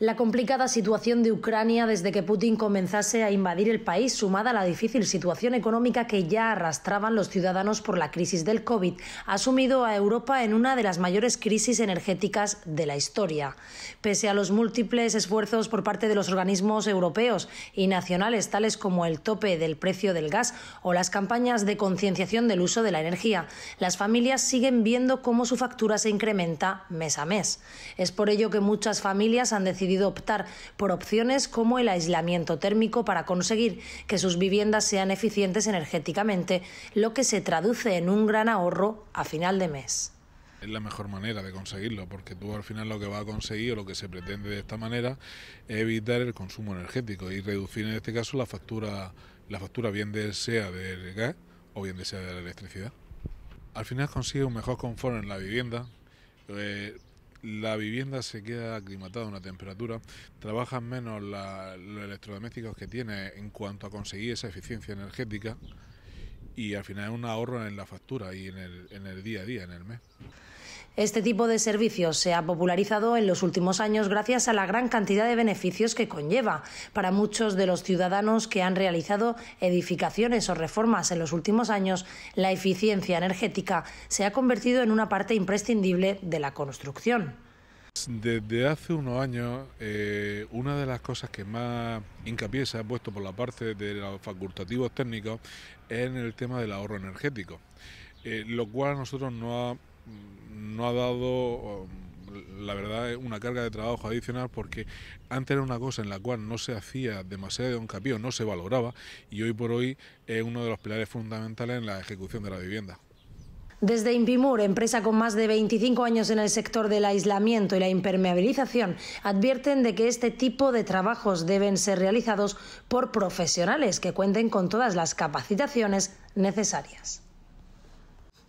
La complicada situación de Ucrania desde que Putin comenzase a invadir el país, sumada a la difícil situación económica que ya arrastraban los ciudadanos por la crisis del COVID, ha sumido a Europa en una de las mayores crisis energéticas de la historia. Pese a los múltiples esfuerzos por parte de los organismos europeos y nacionales, tales como el tope del precio del gas o las campañas de concienciación del uso de la energía, las familias siguen viendo cómo su factura se incrementa mes a mes. Es por ello que muchas familias han decidido optar por opciones como el aislamiento térmico para conseguir que sus viviendas sean eficientes energéticamente, lo que se traduce en un gran ahorro a final de mes es la mejor manera de conseguirlo, porque tú al final lo que vas a conseguir o lo que se pretende de esta manera es evitar el consumo energético y reducir en este caso la factura, la factura bien sea del gas o bien sea de la electricidad. Al final consigue un mejor confort en la vivienda, eh, la vivienda se queda aclimatada a una temperatura, trabajan menos la, los electrodomésticos que tiene en cuanto a conseguir esa eficiencia energética y al final es un ahorro en la factura y en el día a día, en el mes. Este tipo de servicios se ha popularizado en los últimos años gracias a la gran cantidad de beneficios que conlleva para muchos de los ciudadanos que han realizado edificaciones o reformas en los últimos años. La eficiencia energética se ha convertido en una parte imprescindible de la construcción. Desde hace unos años, eh, una de las cosas que más hincapié se ha puesto por la parte de los facultativos técnicos es en el tema del ahorro energético, eh, lo cual a nosotros no ha no ha dado um, la verdad, una carga de trabajo adicional porque antes era una cosa en la cual no se hacía demasiado hincapié, no se valoraba y hoy por hoy es uno de los pilares fundamentales en la ejecución de la vivienda. Desde Impimur, empresa con más de 25 años en el sector del aislamiento y la impermeabilización, advierten de que este tipo de trabajos deben ser realizados por profesionales que cuenten con todas las capacitaciones necesarias.